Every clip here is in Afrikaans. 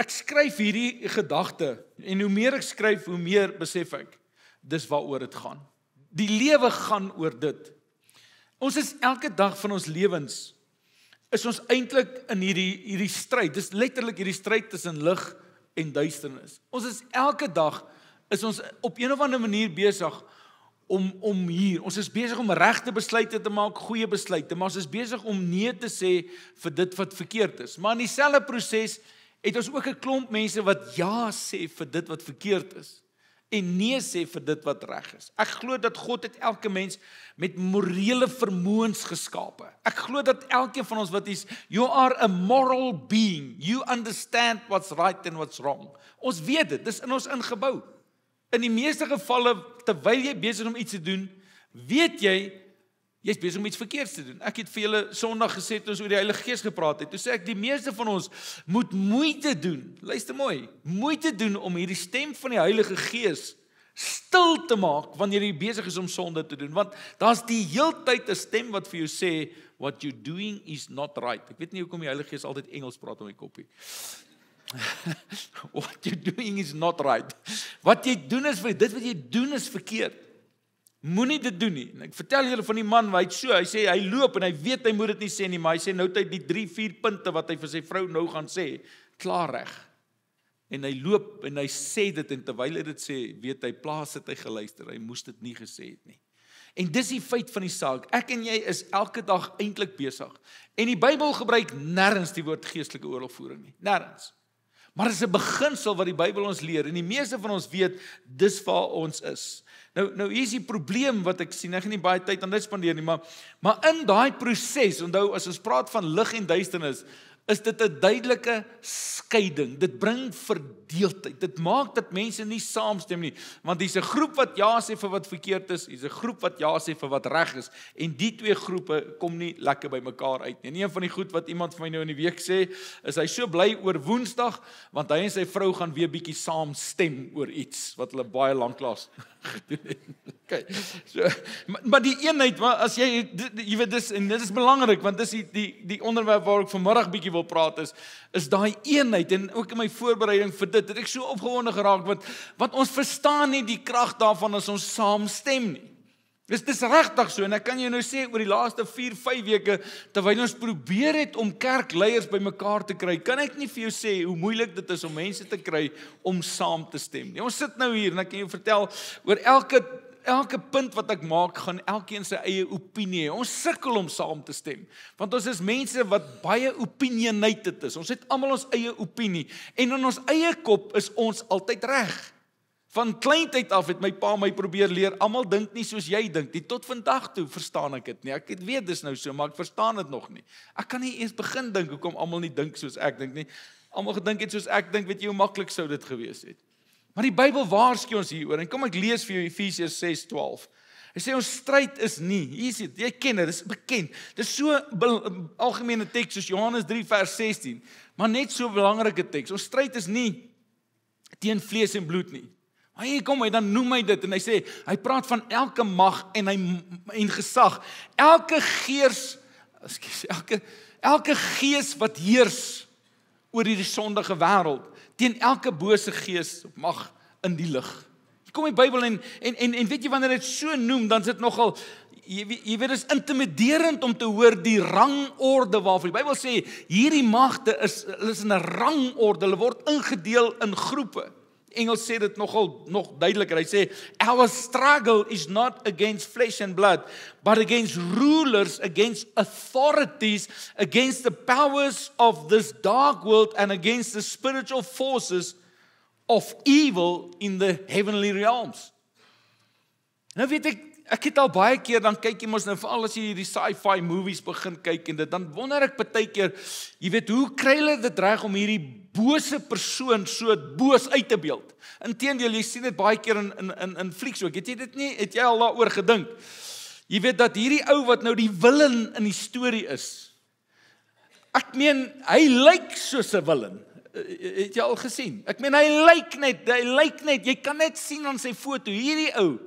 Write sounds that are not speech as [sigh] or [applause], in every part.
ek skryf hierdie gedagte en hoe meer ek skryf, hoe meer besef ek dis waaroor dit gaan. Die lewe gaan oor dit. Ons is elke dag van ons lewens is ons eintlik in hierdie hierdie stryd. Dis letterlik hierdie stryd tussen lig en duisternis. Ons is elke dag is ons op een of ander manier besig om om hier. Ons is besig om regte besluite te maak, goeie besluite, maar ons is besig om nee te sê vir dit wat verkeerd is. Maar in dieselfde proses het ons ook 'n klomp mense wat ja sê vir dit wat verkeerd is en nee sê vir dit wat reg is. Ek glo dat God het elke mens met morele vermoëns geskape. Ek glo dat elkeen van ons wat is you are a moral being. You understand what's right and what's wrong. Ons weet dit, dis in ons ingebou. In die meeste gevalle terwyl jy besig is om iets te doen, weet jy jy's besig om iets verkeerds te doen. Ek het vir julle Sondag gesê toe ons oor die Heilige Gees gepraat het. Toe sê ek die meeste van ons moet moeite doen. Luister mooi. Moeite doen om hierdie stem van die Heilige Gees stil te maak wanneer jy besig is om sonde te doen want daar's die heeltyd 'n stem wat vir jou sê what you doing is not right. Ek weet nie hoekom die Heilige Gees altyd Engels praat in my kopie. [laughs] what you doing is not right. Wat jy doen is vir dit wat jy doen is verkeerd. Moenie dit doen nie. En ek vertel julle van die man, hy't so, hy sê hy loop en hy weet hy moet dit nie sê nie, maar hy sê nou tyd die 3, 4 punte wat hy vir sy vrou nou gaan sê, klaar reg. En hy loop en hy sê dit en terwyl hy dit sê, weet hy plaas dit hy geluister. Hy moes dit nie gesê het nie. En dis die feit van die saak. Ek en jy is elke dag eintlik besig. En die Bybel gebruik nêrens die woord geestelike oorlogvoering nie. Nêrens. Maar dit is 'n beginsel wat die Bybel ons leer en die meeste van ons weet dis waar ons is. Nou nou hier is die probleem wat ek sien. Ek gaan nie baie tyd aan dit spandeer nie, maar maar in daai proses, onthou as ons praat van lig en duisternis, is dit 'n duidelike skeiding. Dit bring verdeeldheid. Dit maak dat mense nie saamstem nie, want hier's 'n groep wat ja sê vir wat verkeerd is, hier's 'n groep wat ja sê vir wat reg is, en die twee groepe kom nie lekker by mekaar uit nie. En een van die goed wat iemand vir my nou in die week sê, is hy so bly oor Woensdag, want hy en sy vrou gaan weer bietjie saamstem oor iets wat hulle baie lanklaas gedoen het. Okay. So maar, maar die eenheid, want as jy jy weet dis en dit is belangrik want dis die die die onderwerp waar ek vanmiddag bietjie wil praat is is daai eenheid en ook in my voorbereiding vir dit het ek so opgewonde geraak want wat ons verstaan nie die krag daarvan as ons saamstem nie. Dis dis regtig so en ek kan jou nou sê oor die laaste 4 5 weke terwyl ons probeer het om kerkleiers bymekaar te kry, kan ek nie vir jou sê hoe moeilik dit is om mense te kry om saam te stem nie. Ons sit nou hier en ek kan jou vertel oor elke elke punt wat ek maak gaan elkeen sy eie opinie hê. Ons sukkel om saam te stem want ons is mense wat baie opinionated is. Ons het almal ons eie opinie en in ons eie kop is ons altyd reg. Van kleintyd af het my pa my probeer leer, almal dink nie soos jy dink nie. Tot vandag toe verstaan ek dit nie. Ek het weet dis nou so, maar ek verstaan dit nog nie. Ek kan nie eers begin dink hoekom almal nie dink soos ek dink nie. Almal gedink het soos ek dink, weet jy hoe maklik sou dit gewees het. Maar die Bybel waarsku ons hieroor. En kom ek lees vir jou Efesiërs 6:12. Hy sê ons stryd is nie, hier is dit, jy ken dit, dis bekend. Dis so algemene teks soos Johannes 3 vers 16, maar net so belangrike teks. Ons stryd is nie teen vlees en bloed nie, Maar hy kom hy dan noem hy dit en hy sê hy praat van elke mag en hy en gesag. Elke gees, ekskuus, elke elke gees wat heers oor hierdie sondige wêreld teen elke bose gees op mag in die lig. Jy kom die Bybel en en en en weet jy wanneer dit so noem dan sit nogal jy jy word is intimiderend om te hoor die rangorde waarvan die Bybel sê hierdie magte is hulle is in 'n rangorde, hulle word ingedeel in groepe. Engels sê dit nogal nog duideliker. Hy sê our struggle is not against flesh and blood, but against rulers, against authorities, against the powers of this dark world and against the spiritual forces of evil in the heavenly realms. Nou weet ek, ek het al baie keer dan kyk jy mos nou veral as jy hierdie sci-fi movies begin kyk en dit dan wonder ek baie keer, jy weet, hoe kry hulle dit reg om hierdie bose persoon so boos uit te beeld. Inteendeel, jy sien dit baie keer in in in in flieks ook. Het jy dit nie het jy al daaroor gedink? Jy weet dat hierdie ou wat nou die willen in die storie is. Ek meen hy lyk soos 'n willen. Eh, eh, het jy al gesien? Ek meen hy lyk net hy lyk net jy kan net sien aan sy foto hierdie ou.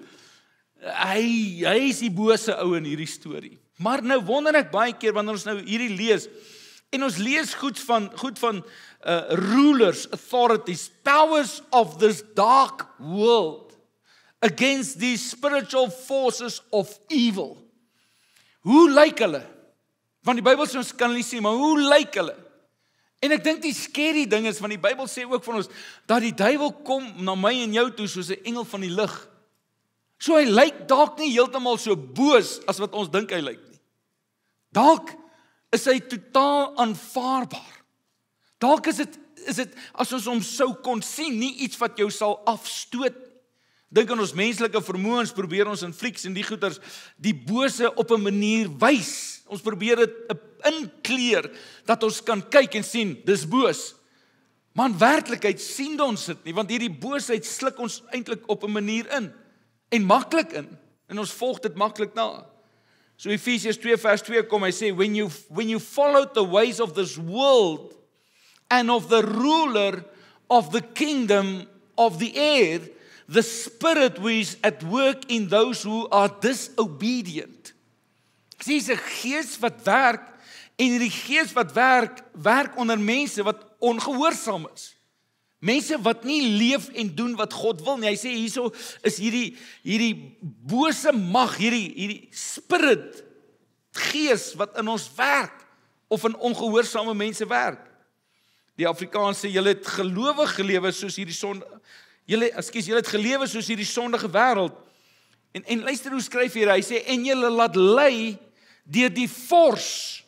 Hy hy is die bose ou in hierdie storie. Maar nou wonder ek baie keer wanneer ons nou hierdie lees En ons lees goed van goed van uh rulers, authorities, powers of this dark world against these spiritual forces of evil. Hoe lyk hulle? Want die Bybel sê ons kan hulle sien, maar hoe lyk hulle? En ek dink die skerry ding is van die Bybel sê ook van ons dat die duiwel kom na my en jou toe soos 'n engel van die lig. So hy lyk dalk nie heeltemal so boos as wat ons dink hy lyk nie. Dalk is hy totaal aanvaarbaar. Dalk is dit is dit as ons hom sou kon sien, nie iets wat jou sal afstoot nie. Dink aan ons menslike vermoëns, probeer ons in flieks en die goeters die bose op 'n manier wys. Ons probeer dit inkleer dat ons kan kyk en sien dis boos. Maar in werklikheid sien ons dit nie want hierdie boosheid sluk ons eintlik op 'n manier in en maklik in en ons volg dit maklik na. Nou. So Efesiërs 2 vers 2 kom hy sê when you when you follow the ways of this world and of the ruler of the kingdom of the air the spirit which at work in those who are disobedient. Dis 'n gees wat werk en hierdie gees wat werk werk onder mense wat ongehoorsaam is. Mense wat nie leef en doen wat God wil nie. Hy sê hierso is hierdie hierdie bose mag, hierdie hierdie spirit gees wat in ons werk of in ongehoorsame mense werk. Die Afrikaanse jy het gelowig gelewe soos hierdie son jy ekskuus jy het gelewe soos hierdie sondige wêreld. En en luister hoe skryf hier hy sê en jy laat lei deur die fors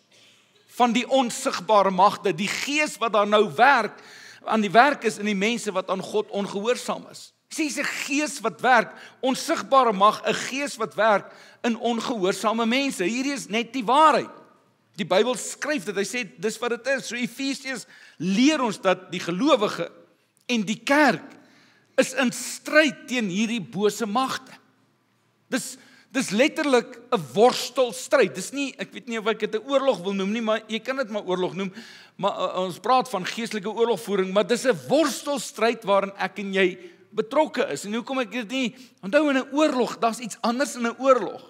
van die onsigbare magte, die gees wat daar nou werk aan die werk is in die mense wat aan God ongehoorsaam is. Sy is 'n gees wat werk, onsigbare mag, 'n gees wat werk in ongehoorsame mense. Hierdie is net die waarheid. Die Bybel skryf dit. Hy sê dis wat dit is. So Efesiërs leer ons dat die gelowige en die kerk is in stryd teen hierdie bose magte. Dis Dis letterlik 'n worstelstryd. Dis nie ek weet nie of ek dit 'n oorlog wil noem nie, maar jy kan dit maar oorlog noem. Maar uh, ons praat van geestelike oorlogvoering, maar dis 'n worstelstryd waarin ek en jy betrokke is. En hoekom ek dit nie onthou in 'n oorlog, daar's iets anders in 'n oorlog.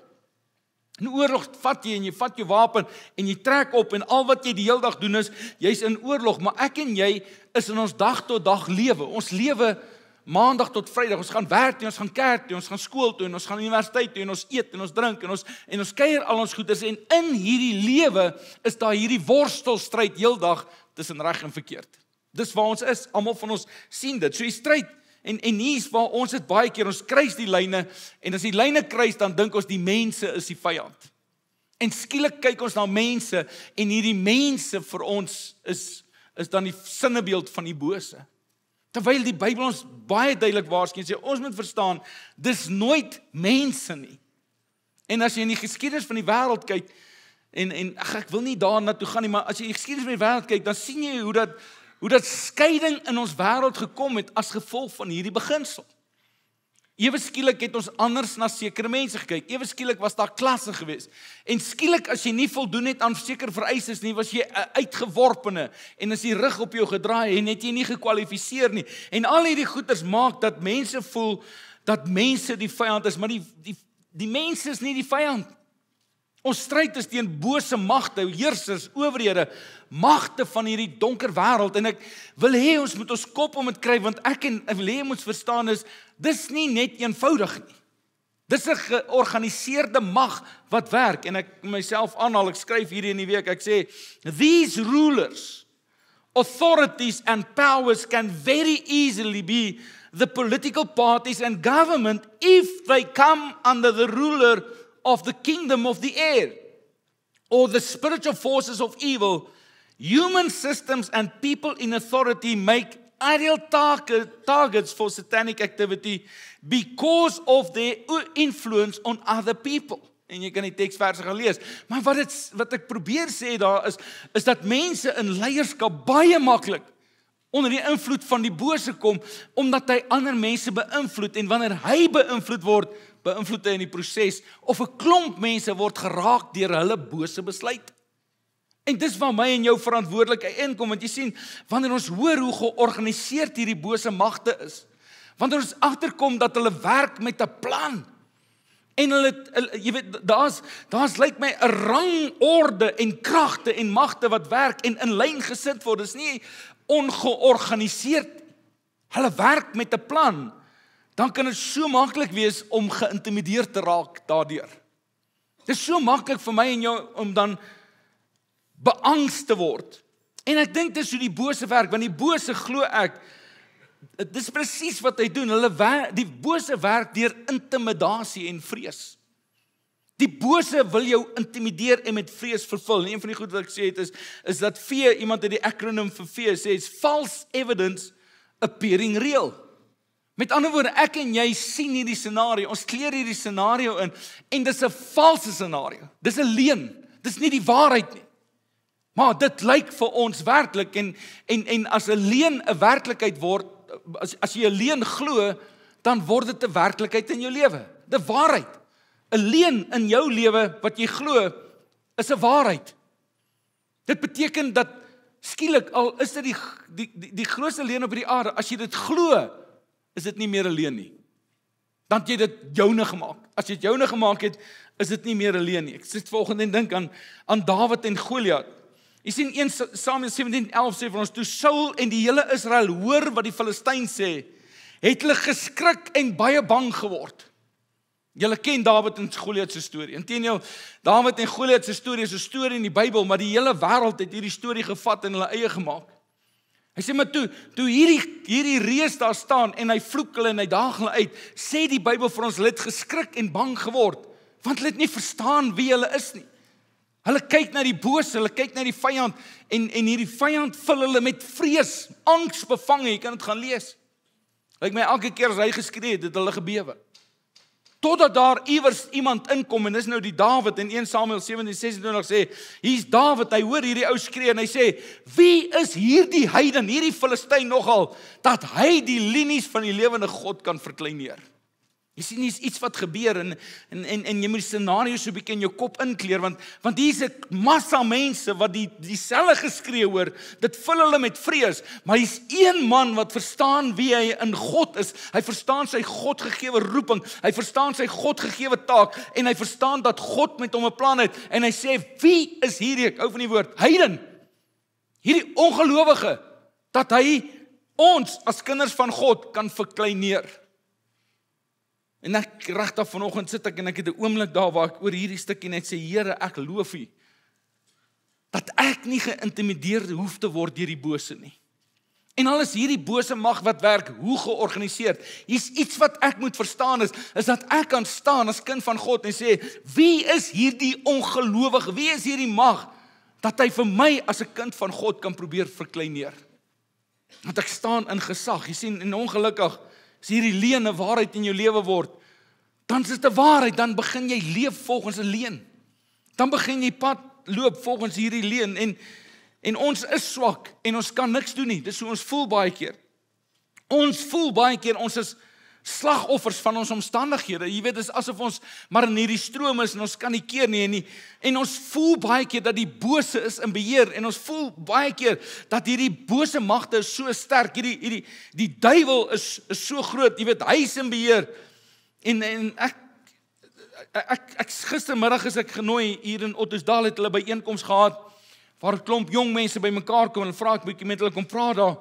In 'n oorlog vat jy en jy vat jou wapen en jy trek op en al wat jy die hele dag doen is jy's in oorlog, maar ek en jy is in ons dag tot dag lewe. Ons lewe Maandag tot Vrydag, ons gaan werk toe, ons gaan kerk toe, ons gaan skool toe en ons gaan universiteit toe en ons eet en ons drink en ons en ons kuier al ons goeders en in hierdie lewe is daar hierdie worstelstryd heeldag tussen reg en verkeerd. Dis waar ons is, almal van ons sien dit. So die stryd en en hier's waar ons dit baie keer ons kruis die lyne en as die lyne kruis dan dink ons die mense is die vyand. En skielik kyk ons na mense en hierdie mense vir ons is is dan die sinnebeeld van die bose. Terwyl die Bybel ons baie duidelik waarskei sê ons moet verstaan dis nooit mense nie. En as jy in die geskiedenis van die wêreld kyk en en ach, ek wil nie daarna toe gaan nie, maar as jy in die geskiedenis van die wêreld kyk, dan sien jy hoe dat hoe dat skeiding in ons wêreld gekom het as gevolg van hierdie beginsel. Ewe skielik het ons anders na sekere mense gekyk. Ewe skielik was daar klasse geweest. En skielik as jy nie voldoen het aan seker vereistes nie, was jy 'n eh, uitgeworpene en as die rug op jou gedraai en het jy nie gekwalifiseer nie. En al hierdie goeters maak dat mense voel dat mense die vyand is, maar die die die mense is nie die vyand nie. Ons stryd is teen bose magte, heersers, owerhede, magte van hierdie donker wêreld en ek wil hê ons moet ons kop om dit kry want ek en ek wil hê ons verstaan is dis nie net eenvoudig nie. Dis 'n georganiseerde mag wat werk en ek myself aanhaal, ek skryf hierdie in die week, ek sê these rulers, authorities and powers can very easily be the political parties and government if they come under the ruler of the kingdom of the air or the spiritual forces of evil, human systems and people in authority make ideal target, targets for satanic activity because of their influence on other people. En jy kan die teksverse gaan lees. Maar wat dit wat ek probeer sê daar is is dat mense in leierskap baie maklik onder die invloed van die bose kom omdat hy ander mense beïnvloed en wanneer hy beïnvloed word, beïnvloede in die proses of 'n klomp mense word geraak deur hulle bose besluit. En dis waar my en jou verantwoordelikheid inkom want jy sien wanneer ons hoor hoe georganiseerd hierdie bose magte is wanneer ons agterkom dat hulle werk met 'n plan en hulle, hulle jy weet daar's daar's lyk my 'n rangorde en kragte en magte wat werk en in lyn gesit word dis nie ongeorganiseerd hulle werk met 'n plan dan kan dit so maklik wees om geïntimideer te raak daardeur. Dit is so maklik vir my en jou om dan beangs te word. En ek dink dis hoe die bose werk, want die bose glo ek dis presies wat hy doen. Hulle werk, die bose werk deur intimidasie en vrees. Die bose wil jou intimideer en met vrees vervul. En een van die goed wat ek sê het is is dat vee, iemand het die akroniem vir vee sê, is false evidence appearing real. Met ander woorde, ek en jy sien hierdie scenario, ons kleer hierdie scenario in en dis 'n valse scenario. Dis 'n leuen. Dis nie die waarheid nie. Maar dit lyk vir ons werklik en en en as 'n leuen 'n werklikheid word, as as jy 'n leuen glo, dan word dit 'n werklikheid in jou lewe. Dit waarheid. 'n Leuen in jou lewe wat jy glo, is 'n waarheid. Dit beteken dat skielik al is dit die die die, die grootste leuen op hierdie aarde, as jy dit glo, is dit nie meer alleen nie. Dan het jy dit joune gemaak. As jy dit joune gemaak het, is dit nie meer alleen nie. Ek sit volgende en dink aan aan Dawid en Goliat. Jy sien 1 Samuel 17:11 sê vir ons toe Saul en die hele Israel hoor wat die Filistyn sê, het hulle geskrik en baie bang geword. Julle ken Dawid en Goliat se storie. Inteneel, Dawid en Goliat se storie is 'n storie in die Bybel, maar die hele wêreld het hierdie storie gevat en hulle eie gemaak. Hy sê maar toe toe hierdie hierdie reus daar staan en hy vloek hulle en hy daag hulle uit, sê die Bybel vir ons hulle het geskrik en bang geword want hulle het nie verstaan wie hulle is nie. Hulle kyk na die bose, hulle kyk na die vyand en en hierdie vyand vul hulle met vrees, angs bevange, jy kan dit gaan lees. Lyk my elke keer as hy geskree het, het hulle gebewe totdat daar iewers iemand inkom en dis nou die Dawid in 1 Samuel 17:26 sê hier's Dawid hy hoor hierdie ou skree en hy sê wie is hierdie heiden hierdie Filistyn nogal dat hy die linies van die lewende God kan verkleineer Jy sien hier's iets wat gebeur en en en, en jy moet scenario's so bietjie in jou kop inkleer want want hier's 'n massa mense wat die dieselfde geskree hoor. Dit vul hulle met vrees, maar hier's een man wat verstaan wie hy in God is. Hy verstaan sy God gegee roeping, hy verstaan sy God gegee taak en hy verstaan dat God met hom 'n plan het en hy sê wie is hierdie ek hou van die woord heiden. Hierdie ongelowige dat hy ons as kinders van God kan verkleineer. En ek regtig vanoggend sit ek en ek het 'n oomblik daar waar ek oor hierdie stukkie net sê Here, ek loof U dat ek nie geïntimideer hoef te word deur die bose nie. En al is hierdie bose mag wat werk, hoe georganiseer. Hier's iets wat ek moet verstaan is, is dat ek kan staan as kind van God en sê, "Wie is hierdie ongelowige? Wie is hierdie mag dat hy vir my as 'n kind van God kan probeer verkleineer?" Want ek staan in gesag. Jy sien, en ongelukkig as hierdie leuen 'n waarheid in jou lewe word, dan is dit 'n waarheid, dan begin jy leef volgens 'n leuen. Dan begin jy pad loop volgens hierdie leuen en en ons is swak en ons kan niks doen nie. Dis hoe ons voel baie keer. Ons voel baie keer ons is slagoffers van ons omstandighede. Jy weet, dit is asof ons maar in hierdie stroom is en ons kan nie keer nie en nie. en ons voel baie keer dat die bose is in beheer en ons voel baie keer dat hierdie bose magte so sterk, hierdie hierdie die duiwel is is so groot, jy weet, hy is in beheer. En en ek ek ek, ek gistermiddag is ek genooi hier in Ottosdal het hulle byeenkoms gehad waar 'n klomp jong mense bymekaar kom en vra ek bietjie met hulle kom praat daar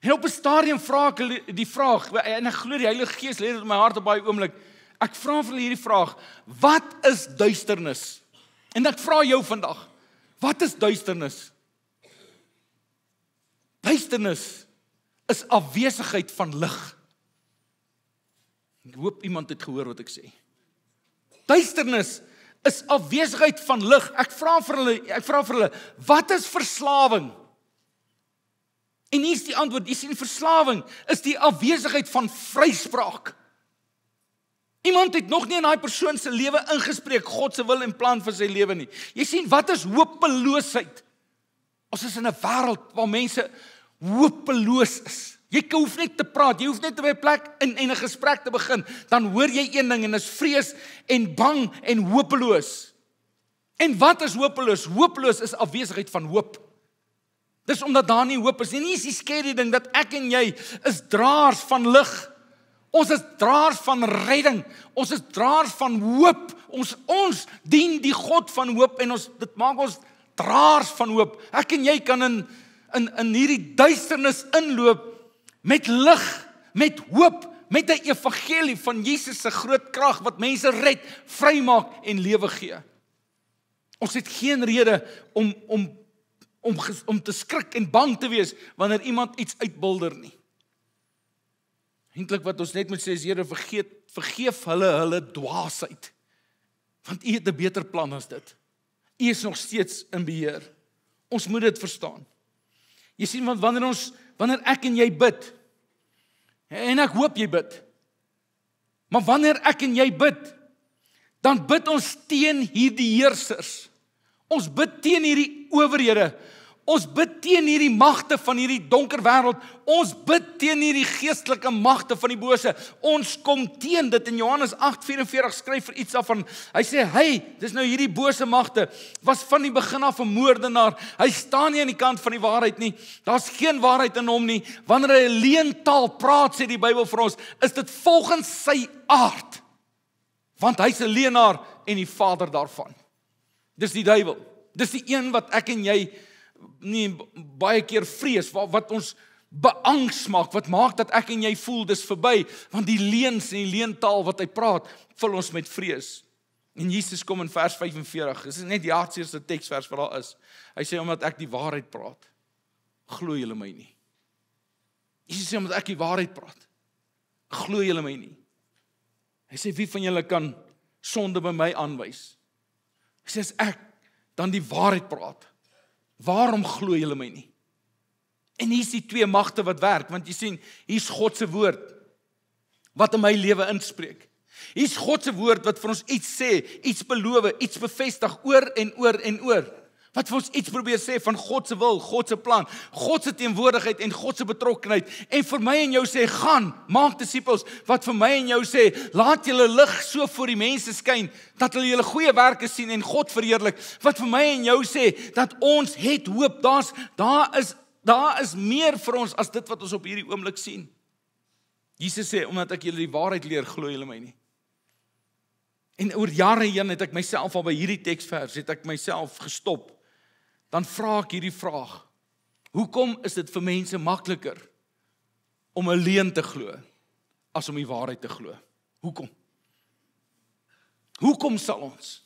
En op 'n stadium vra ek die vraag en ek glo die Heilige Gees lê dit op my hart op daai oomblik. Ek vra vir hulle hierdie vraag: Wat is duisternis? En ek vra jou vandag: Wat is duisternis? Duisternis is afwesigheid van lig. Ek hoop iemand het gehoor wat ek sê. Duisternis is afwesigheid van lig. Ek vra vir hulle, ek vra vir hulle, wat is verslawing? En hier's die antwoord. Jy sien verslawing is die afwesigheid van vryspraak. Iemand het nog nie in daai persoon se lewe ingespreek God se wil en plan vir sy lewe nie. Jy sien wat is hopeloosheid? Ons is in 'n wêreld waar mense hopeloos is. Jy hoef net te praat, jy hoef net by 'n plek in en 'n gesprek te begin, dan hoor jy een ding en dit is vrees en bang en hopeloos. En wat is hopeloos? Hopeloos is afwesigheid van hoop. Dis omdat daar nie hoop is nie. Nie is die skerry ding dat ek en jy is draers van lig. Ons is draers van redding. Ons is draers van hoop. Ons ons dien die God van hoop en ons dit maak ons draers van hoop. Ek en jy kan in in in hierdie duisternis inloop met lig, met hoop, met 'n evangelie van Jesus se groot krag wat mense red, vrymaak en lewe gee. Ons het geen rede om om om om te skrik en bang te wees wanneer iemand iets uitbilder nie. Eintlik wat ons net moet sê is Here vergeet vergeef hulle hulle dwaasheid. Want U het 'n beter plan as dit. U is nog steeds in beheer. Ons moet dit verstaan. Jy sien want wanneer ons wanneer ek en jy bid en ek hoop jy bid. Maar wanneer ek en jy bid dan bid ons teen hierdie heersers. Ons bid teen hierdie owerhede. Ons bid teen hierdie magte van hierdie donker wêreld. Ons bid teen hierdie geestelike magte van die bose. Ons kom teen dit in Johannes 8:44 skryf vir er iets af van hy sê hy, dis nou hierdie bose magte was van die begin af 'n moordenaar. Hy staan nie aan die kant van die waarheid nie. Daar's geen waarheid in hom nie. Wanneer hy 'n leentaal praat, sê die Bybel vir ons, is dit volgens sy aard. Want hy's 'n leenaar en die vader daarvan. Dis die duiwel. Dis die een wat ek en jy nie baie keer vrees wat wat ons beangs maak wat maak dat ek en jy voel dis verby want die leuns en die leentaal wat hy praat vul ons met vrees. En Jesus kom in vers 45. Dis net die hardste teksvers wat daar is. Hy sê omdat ek die waarheid praat, glo julle my nie. Jesus sê omdat ek die waarheid praat, glo julle my nie. Hy sê wie van julle kan sonde by my aanwys? Hy sê as ek dan die waarheid praat. Waarom glo julle my nie? En hier is die twee magte wat werk, want jy sien, hier's God se woord wat in my lewe inspreek. Hier's God se woord wat vir ons iets sê, iets beloof, iets bevestig oor en oor en oor wat vir ons iets probeer sê van God se wil, God se plan, God se teenwoordigheid en God se betrokkeheid. En vir my en jou sê gaan, maak disippels wat vir my en jou sê, laat julle lig so voor die mense skyn dat hulle julle goeie werke sien en God verheerlik. Wat vir my en jou sê dat ons het hoop. Daar's daar is daar is meer vir ons as dit wat ons op hierdie oomblik sien. Jesus sê omdat ek julle die waarheid leer, glo julle my nie. En oor jare heen het ek myself al by hierdie teksvers het ek myself gestop dan vra ek hierdie vraag. Hoekom is dit vir mense makliker om 'n leuen te glo as om die waarheid te glo? Hoekom? Hoekom sal ons?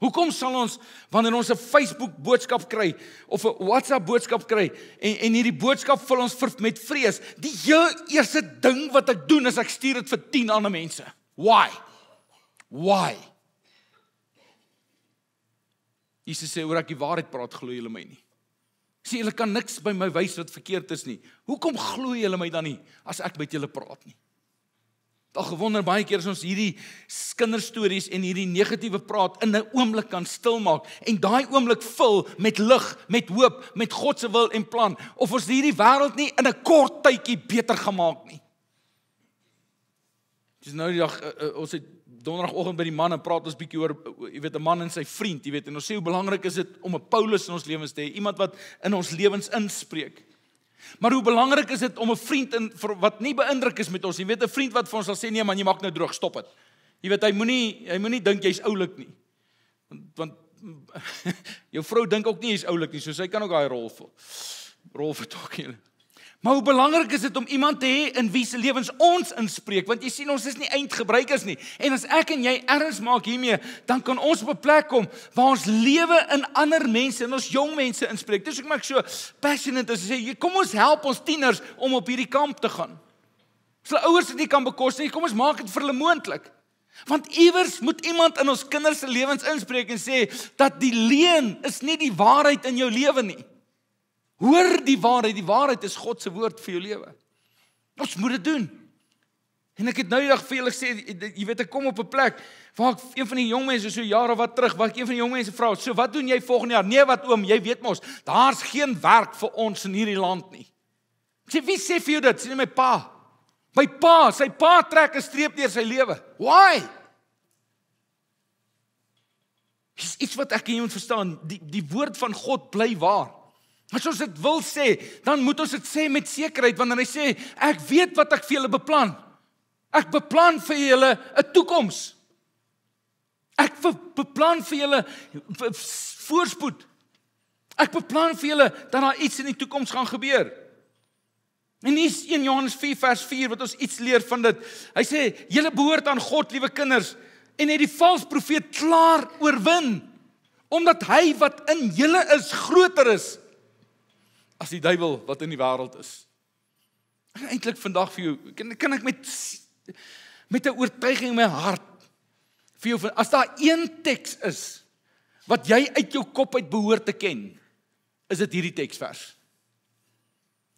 Hoekom sal ons wanneer ons 'n Facebook boodskap kry of 'n WhatsApp boodskap kry en en hierdie boodskap vul ons met vrees? Die eerste ding wat ek doen is ek stuur dit vir 10 ander mense. Why? Why? Jesus sê oor ek die waarheid praat, glo julle my nie. Sê julle kan niks by my wys wat verkeerd is nie. Hoekom glo julle my dan nie as ek met julle praat nie? Daar gewonder baie keer as ons hierdie kinderstories en hierdie negatiewe praat in 'n oomblik kan stilmaak en daai oomblik vul met lig, met hoop, met God se wil en plan of ons hierdie wêreld nie in 'n kort tydjie beter gemaak nie. Dis nou die dag eh, eh, ons het donderdagoggend by die manne praat ons bietjie oor jy weet 'n man en sy vriend, jy weet, en ons sê hoe belangrik is dit om 'n Paulus in ons lewens te hê, iemand wat in ons lewens inspreek. Maar hoe belangrik is dit om 'n vriend in wat nie beïndruk is met ons, jy weet 'n vriend wat vir ons sal sê nee man, jy maak nou droog, stop dit. Jy weet hy moenie hy moenie dink jy's oulik nie. Want want [laughs] jou vrou dink ook nie jy's oulik nie, so sy kan ook daai rol vol. Rol vertoek julle. Maar hoe belangrik is dit om iemand te hê in wie se lewens ons inspreek, want jy sien ons is nie eindgebruikers nie. En as ek en jy erns maak hiermee, dan kan ons op 'n plek kom waar ons lewe in ander mense en ons jong mense inspreek. Dis hoekom ek so passionate is om sê, kom ons help ons tieners om op hierdie kamp te gaan. As hulle ouers dit nie kan bekos nie, kom ons maak dit vir hulle moontlik. Want iewers moet iemand in ons kinders se lewens inspreek en sê dat die leuen is nie die waarheid in jou lewe nie. Hoor die waarheid. Die waarheid is God se woord vir jou lewe. Ons moet dit doen. En ek het nou eendag vir julle gesê, jy weet ek kom op 'n plek waar ek een van die jong mense so jare wat terug, waar ek een van die jong mense vra, "So wat doen jy volgende jaar?" "Nee, wat oom, jy weet mos, daar's geen werk vir ons in hierdie land nie." Ek sê, "Wie sê vir jou dit? Sien my pa. My pa, sy pa trek 'n streep deur sy lewe. Why?" Dis iets wat ek nie moet verstaan. Die die woord van God bly waar. As ons dit wil sê, dan moet ons dit sê met sekerheid wanneer hy sê ek weet wat ek vir julle beplan. Ek beplan vir julle 'n toekoms. Ek beplan vir julle voorspoed. Ek beplan vir julle dat daar iets in die toekoms gaan gebeur. En hier's 1 Johannes 4 vers 4 wat ons iets leer van dit. Hy sê julle behoort aan God, liewe kinders, en het die valse profeet klaar oorwin omdat hy wat in julle is groter is as die duiwel wat in die wêreld is. Ek eintlik vandag vir jou kan, kan ek met met 'n oortuiging in my hart vir jou as daar een teks is wat jy uit jou kop uit behoort te ken, is dit hierdie teksvers.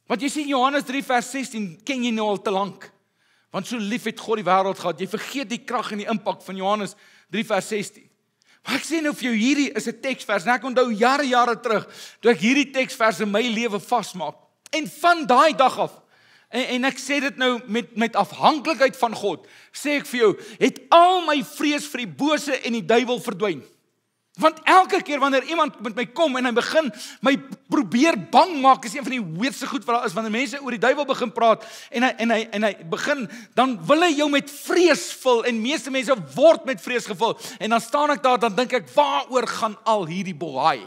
Want jy sien Johannes 3 vers 16 ken jy nou al te lank. Want so lief het God die wêreld gehad, jy vergeet die krag en die impak van Johannes 3 vers 16. Ek sê nou vir jou hierdie is 'n teksvers. Ek onthou jare jare terug toe ek hierdie teksvers in my lewe vasmaak. En van daai dag af en, en ek sê dit nou met met afhanklikheid van God, sê ek vir jou, het al my vrees vir die bose en die duiwel verdwyn. Want elke keer wanneer iemand met my kom en hy begin my probeer bang maak, is een van die weerse goed wat daar is wanneer mense oor die duiwel begin praat en hy en hy en hy begin dan wil hy jou met vrees vul en meeste mense word met vrees gevul en dan staan ek daar dan dink ek waaroor gaan al hierdie bohaai?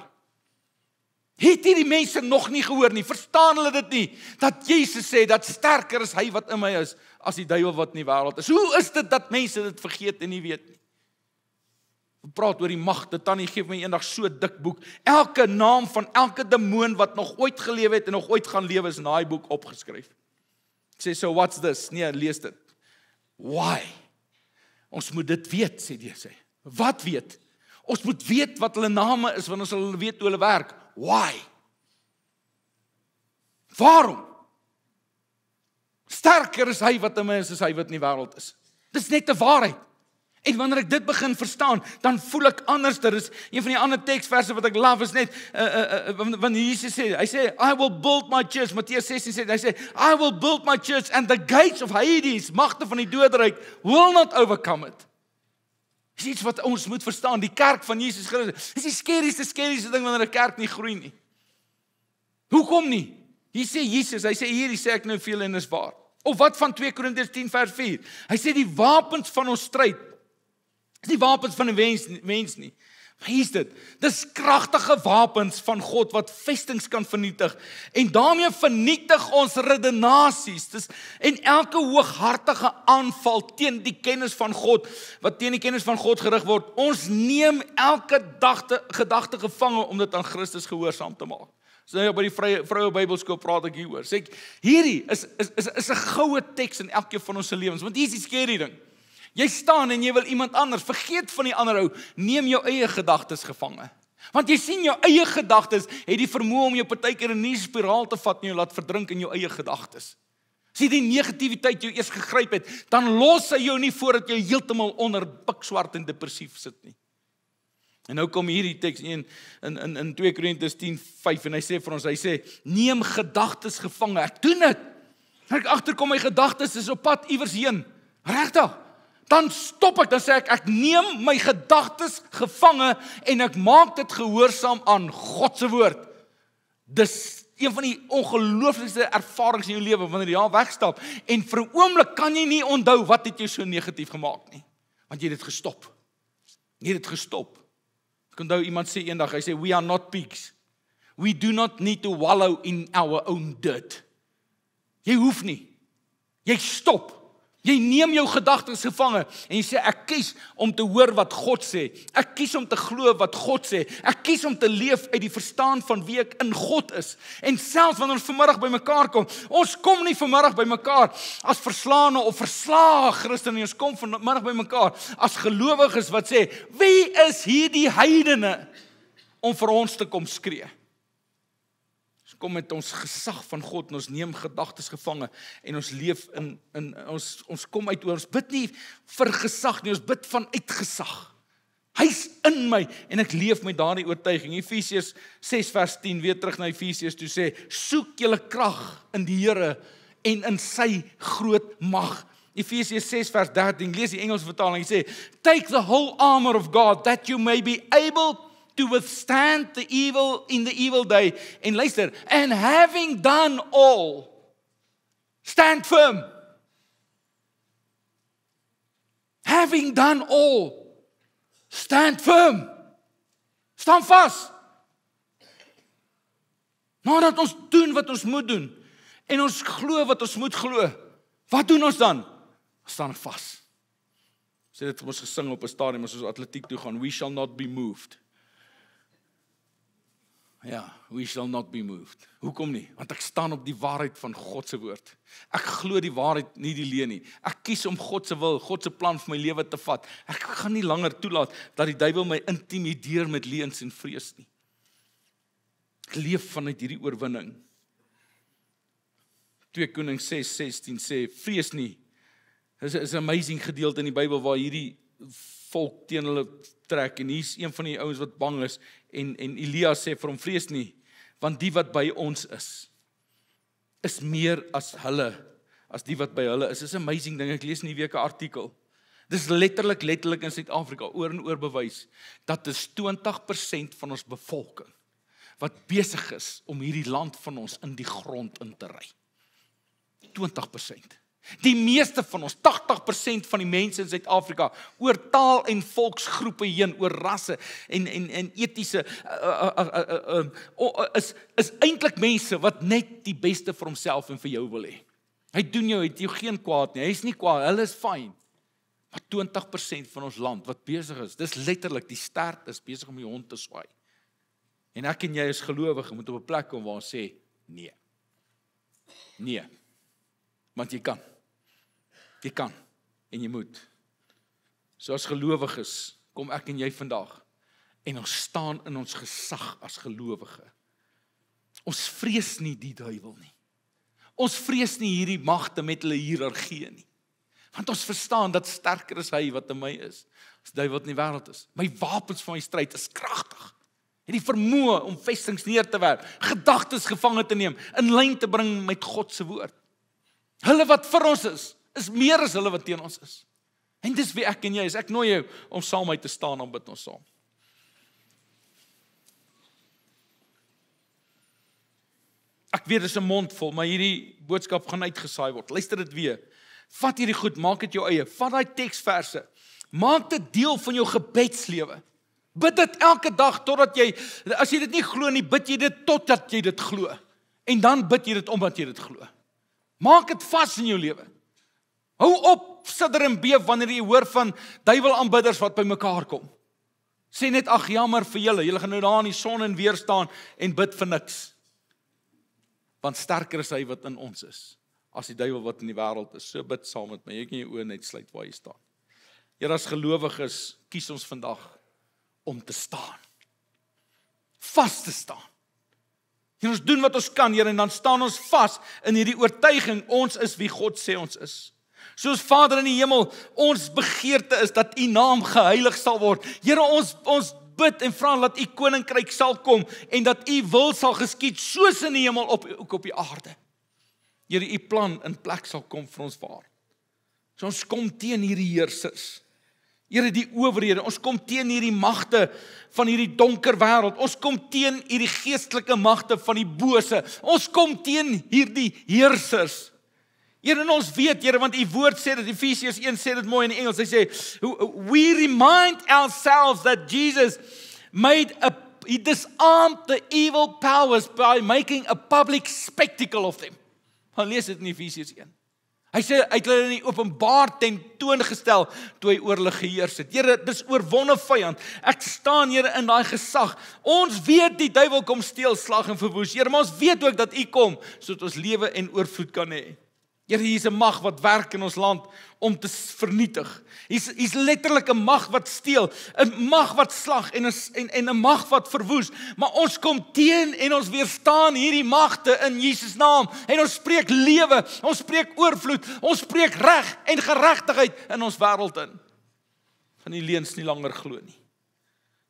Het hierdie mense nog nie gehoor nie. Verstaan hulle dit nie dat Jesus sê dat sterker is hy wat in my is as die duiwel wat in die wêreld is. Hoe is dit dat mense dit vergeet en nie weet nie? Ek praat oor die magte. Tannie gee my eendag so 'n dik boek. Elke naam van elke demoon wat nog ooit geleef het en nog ooit gaan lewe is in daai boek opgeskryf. Ek sê so what's this? Nee, lees dit. Why? Ons moet dit weet, sê die sê. Wat weet? Ons moet weet wat hulle name is want ons wil weet hoe hulle werk. Why? Waarom? Sterker is hy wat in my is as hy wat in die wêreld is. Dis net 'n waarheid. En wanneer ek dit begin verstaan, dan voel ek anders. Daar is een van die ander teksverse wat ek love is net uh, uh, uh, wanneer Jesus sê, hy sê I will build my church. Matteus 16 sê, hy sê I will build my church and the gates of Hades, magte van die doodryk, will not overcome it. Dis iets wat ons moet verstaan, die kerk van Jesus Christus. Dis die skerrieste skerrieste ding wanneer 'n kerk nie groei nie. Hoekom nie? Hier sê Jesus, hy sê hierdie sê ek nou veel en is waar. Of wat van 2 Korintiërs 10 vers 4? Hy sê die wapens van ons stryd Dis nie wapens van 'n mens mens nie. Wat is dit? Dis kragtige wapens van God wat vestings kan vernietig en daarmee vernietig ons redenasies. Dis en elke hooghartige aanval teen die kennis van God wat teen die kennis van God gerig word. Ons neem elke dagte gedagte gevange om dit aan Christus gehoorsaam te maak. So nou ja, by die vrye vroue Bybelskool praat ek hieroor. Sê ek hierdie is is is 'n goue teks in elkeen van ons se lewens want hier is die skerry ding. Jy staan en jy wil iemand anders vergeet van die ander hou, neem jou eie gedagtes gevange. Want jy sien jou eie gedagtes het die vermoë om jou partykeer in 'n spiraal te vat en jou laat verdrink in jou eie gedagtes. As jy die negativiteit jou eers gegryp het, dan los hy jou nie voordat jy heeltemal onder pikswart en depressief sit nie. En nou kom hierdie teks in in in in 2 Korintiërs 10:5 en hy sê vir ons, hy sê neem gedagtes gevange. Ek doen dit. Ek agterkom my gedagtes is op pad iewers heen. Regtig? dan stop ek dan sê ek ek neem my gedagtes gevange en ek maak dit gehoorsaam aan God se woord. Dis een van die ongelooflikste ervarings in jou lewe wanneer jy ja wegstap en vir 'n oomblik kan jy nie onthou wat het jou so negatief gemaak nie want jy het dit gestop. Jy het dit gestop. Ek onthou iemand sê eendag hy sê we are not peaks. We do not need to wallow in our own dirt. Jy hoef nie. Jy stop. Jy neem jou gedagtes gevange en jy sê ek kies om te hoor wat God sê. Ek kies om te glo wat God sê. Ek kies om te leef uit die verstaan van wie ek in God is. En selfs wanneer ons vanmiddag bymekaar kom, ons kom nie vanmiddag bymekaar as verslaane of verslae Christene nie. Ons kom vanmiddag bymekaar as gelowiges wat sê, "Wie is hierdie heidene om vir ons te kom skree?" kom met ons gesag van God en ons neem gedagtes gevange en ons leef in in ons ons kom uit oor ons bid nie vir gesag nie ons bid van uitgesag. Hy's in my en ek leef met daardie oortuiging. Efesiërs 6 vers 10 weer terug na Efesiërs toe sê soek julle krag in die Here en in sy groot mag. Efesiërs 6 vers 13 lees die Engelse vertaling hy sê take the whole armor of God that you may be able to withstand the evil in the evil day. En luister, and having done all stand firm. Having done all stand firm. Staan vas. Nadat ons doen wat ons moet doen en ons glo wat ons moet glo, wat doen ons dan? Staan vas. Sê dit het ons gesing op 'n stadium as ons atletiek toe gaan, we shall not be moved. Ja, we shall not be moved. Hoekom nie? Want ek staan op die waarheid van God se woord. Ek glo die waarheid, nie die leuen nie. Ek kies om God se wil, God se plan vir my lewe te vat. Ek gaan nie langer toelaat dat die duiwel my intimideer met leuns en vrees nie. Ek leef vanuit hierdie oorwinning. 2 Konings 6:16 sê vrees nie. Dis is 'n amazing gedeelte in die Bybel waar hierdie volk teen hulle trek en hier's een van die ouens wat bang is en en Elia sê vir hom vrees nie want die wat by ons is is meer as hulle as die wat by hulle is is amazing ding ek lees in die week 'n artikel dis letterlik letterlik in Suid-Afrika oor en oor bewys dat dis 20% van ons bevolking wat besig is om hierdie land van ons in die grond in te ry 20% Die meeste van ons, 80% van die mense in Suid-Afrika, oor taal en volksgroepe heen, oor rasse en en en etiese uh, eh, uh, eh, uh, eh, uh, uh, is is eintlik mense wat net die beste vir homself en vir jou wil hê. Hy doen jou, hy het jou geen kwaad nie. Hy's nie kwaad, hulle is fyn. Maar 20% van ons land wat besig is, dis letterlik die stert is besig om die hond te swaai. En ek en jy as gelowige moet op 'n plek kom waar ons sê nee. Nee want jy kan. Jy kan en jy moet. So as gelowiges kom ek en jy vandag en ons staan in ons gesag as gelowige. Ons vrees nie die duiwel nie. Ons vrees nie hierdie magte met hulle hiërargie nie. Want ons verstaan dat sterker is hy wat in my is as duiwel wat in die wêreld is. My wapens van my stryd is kragtig. Het die vermoë om vestinge neer te werp, gedagtes gevange te neem, in lyn te bring met God se woord. Hulle wat vir ons is, is meer as hulle wat teen ons is. En dis wie ek en jy is. Ek nooi jou om saam met my te staan om bid ons saam. Ek weet dis 'n mond vol, maar hierdie boodskap gaan uitgesaai word. Luister dit weer. Vat hierdie goed, maak dit jou eie. Vat daai teksverse. Maak dit deel van jou gebedslewe. Bid dit elke dag totdat jy as jy dit nie glo nie, bid jy dit totdat jy dit glo. En dan bid jy dit omdat jy dit glo. Maak dit vas in jou lewe. Hou op sidder en beef wanneer jy hoor van duiwelaanbidders wat by mekaar kom. Sê net ag jammer vir julle, julle gaan nou daar in die son en weer staan en bid vir niks. Want sterker is hy wat in ons is as die duiwel wat in die wêreld is. So bid saam met my. Jy kan jou oë net sluit waar jy staan. Here as gelowiges kies ons vandag om te staan. Vas te staan. Here ons doen wat ons kan, Here, en dan staan ons vas in hierdie oortuiging ons is wie God sê ons is. Soos Vader in die hemel, ons begeerte is dat U naam geheilig sal word. Here, ons ons bid en vra dat U koninkryk sal kom en dat U wil sal geskied soos in die hemel op ook op die aarde. Here, U plan in plek sal kom vir ons waar. So ons kom teen hierdie heersers. Here die owerhede, ons kom teen hierdie magte van hierdie donker wêreld. Ons kom teen hierdie geestelike magte van die bose. Ons kom teen hierdie heersers. Here en ons weet, Here, want u woord sê dat Efesiërs 1 sê dit mooi in Engels. Hy sê we remind ourselves that Jesus made a he disarmed the evil powers by making a public spectacle of them. Hulle lees dit in Efesiërs 1. Hy sê hy het hulle in openbaar ten toon gestel toe hy oor hulle geheers het. Here, dis oorwonne vyand. Ek staan Here in daai gesag. Ons weet die duiwel kom steel, slag en verwoes. Here, maar ons weet ook dat U kom sodat ons lewe en oorvloed kan hê. Here, hier's 'n mag wat werk in ons land om te vernietig. Hier's hier's letterlik 'n mag wat steel, 'n mag wat slag en is, en en 'n mag wat verwoes, maar ons kom teen en ons weerstaan hierdie magte in Jesus naam en ons spreek lewe, ons spreek oorvloed, ons spreek reg en geregtigheid in ons wêreld in. Van die leuns nie langer glo nie.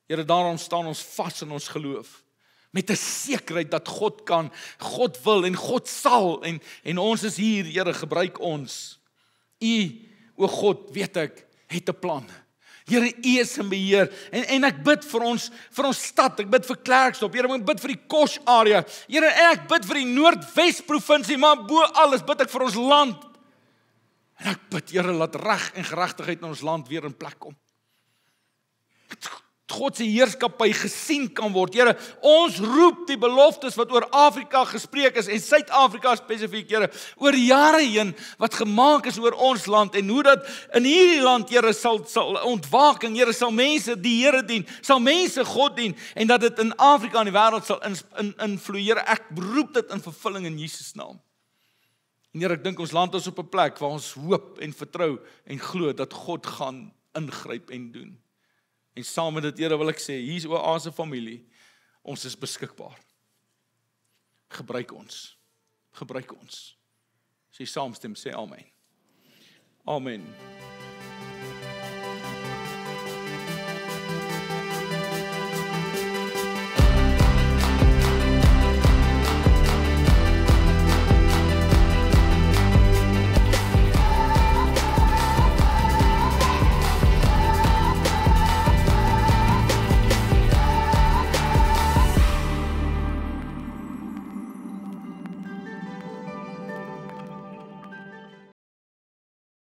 Here, daarom staan ons vas in ons geloof met 'n sekerheid dat God kan, God wil en God sal en en ons is hier, Here, gebruik ons. U o God, weet ek, het 'n plan. Here, U is in beheer en en ek bid vir ons vir ons stad. Ek bid vir Klerksdorp. Here, ek bid vir die Kos area. Here, ek bid vir die Noordwes provinsie, maar bo alles bid ek vir ons land. En ek bid, Here, laat reg en geregtigheid in ons land weer in plek kom. God se heerskappy gesien kan word. Here, ons roep die beloftes wat oor Afrika gespreek is en Suid-Afrika spesifiek, Here, oor jare heen wat gemaak is oor ons land en hoe dat in hierdie land Here sal sal ontwaking, Here sal mense die Here dien, sal mense God dien en dat dit in Afrika en die wêreld sal invloeier. In, in ek roep dit in vervulling in Jesus naam. En Here, ek dink ons land is op 'n plek waar ons hoop en vertrou en glo dat God gaan ingryp en doen. En saam met dit, Here, wil ek sê, hier's Oase familie. Ons is beskikbaar. Gebruik ons. Gebruik ons. As jy saamstem, sê amen. Amen.